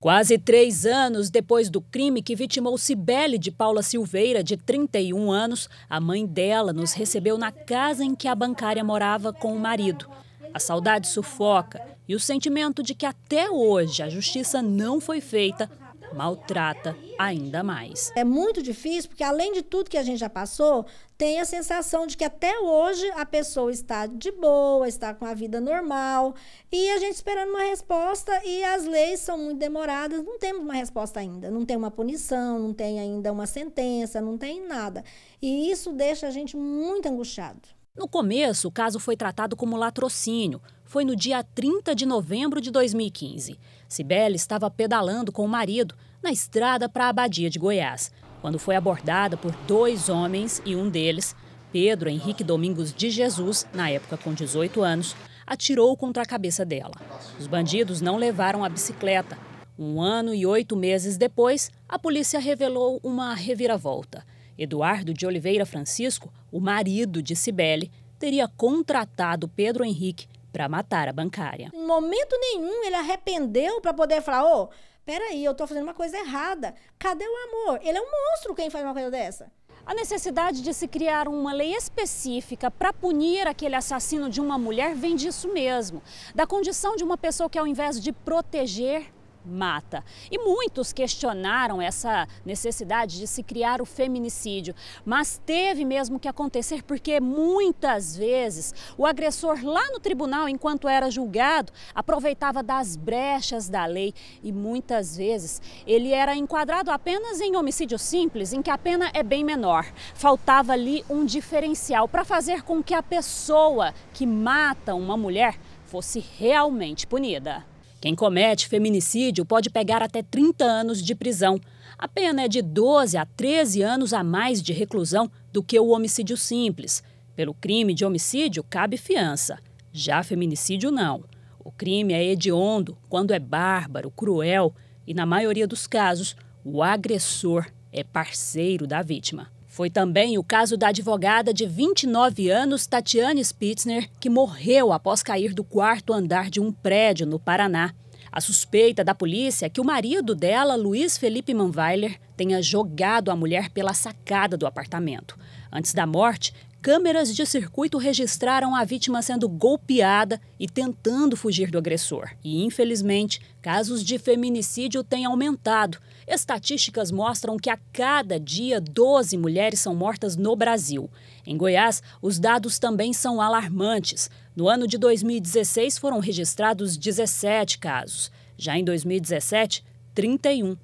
Quase três anos depois do crime que vitimou Cibele de Paula Silveira, de 31 anos, a mãe dela nos recebeu na casa em que a bancária morava com o marido. A saudade sufoca e o sentimento de que até hoje a justiça não foi feita maltrata ainda mais. É muito difícil porque, além de tudo que a gente já passou, tem a sensação de que até hoje a pessoa está de boa, está com a vida normal e a gente esperando uma resposta e as leis são muito demoradas, não temos uma resposta ainda, não tem uma punição, não tem ainda uma sentença, não tem nada. E isso deixa a gente muito angustiado. No começo, o caso foi tratado como latrocínio. Foi no dia 30 de novembro de 2015. Cibele estava pedalando com o marido na estrada para a Abadia de Goiás, quando foi abordada por dois homens e um deles, Pedro Henrique Domingos de Jesus, na época com 18 anos, atirou contra a cabeça dela. Os bandidos não levaram a bicicleta. Um ano e oito meses depois, a polícia revelou uma reviravolta. Eduardo de Oliveira Francisco, o marido de Cibele, teria contratado Pedro Henrique para matar a bancária. Em momento nenhum ele arrependeu para poder falar: ô, oh, peraí, eu estou fazendo uma coisa errada. Cadê o amor? Ele é um monstro quem faz uma coisa dessa. A necessidade de se criar uma lei específica para punir aquele assassino de uma mulher vem disso mesmo, da condição de uma pessoa que, ao invés de proteger, mata. E muitos questionaram essa necessidade de se criar o feminicídio, mas teve mesmo que acontecer porque muitas vezes o agressor lá no tribunal, enquanto era julgado, aproveitava das brechas da lei e muitas vezes ele era enquadrado apenas em homicídio simples, em que a pena é bem menor. Faltava ali um diferencial para fazer com que a pessoa que mata uma mulher fosse realmente punida. Quem comete feminicídio pode pegar até 30 anos de prisão. A pena é de 12 a 13 anos a mais de reclusão do que o homicídio simples. Pelo crime de homicídio, cabe fiança. Já feminicídio, não. O crime é hediondo quando é bárbaro, cruel e, na maioria dos casos, o agressor é parceiro da vítima. Foi também o caso da advogada de 29 anos, Tatiane Spitzner, que morreu após cair do quarto andar de um prédio no Paraná. A suspeita da polícia é que o marido dela, Luiz Felipe Manweiler, tenha jogado a mulher pela sacada do apartamento. Antes da morte, Câmeras de circuito registraram a vítima sendo golpeada e tentando fugir do agressor. E, infelizmente, casos de feminicídio têm aumentado. Estatísticas mostram que a cada dia 12 mulheres são mortas no Brasil. Em Goiás, os dados também são alarmantes. No ano de 2016 foram registrados 17 casos. Já em 2017, 31,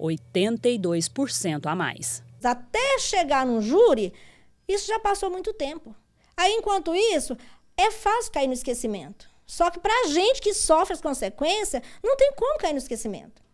82% a mais. Até chegar no júri, isso já passou muito tempo. Aí, enquanto isso, é fácil cair no esquecimento. Só que para a gente que sofre as consequências, não tem como cair no esquecimento.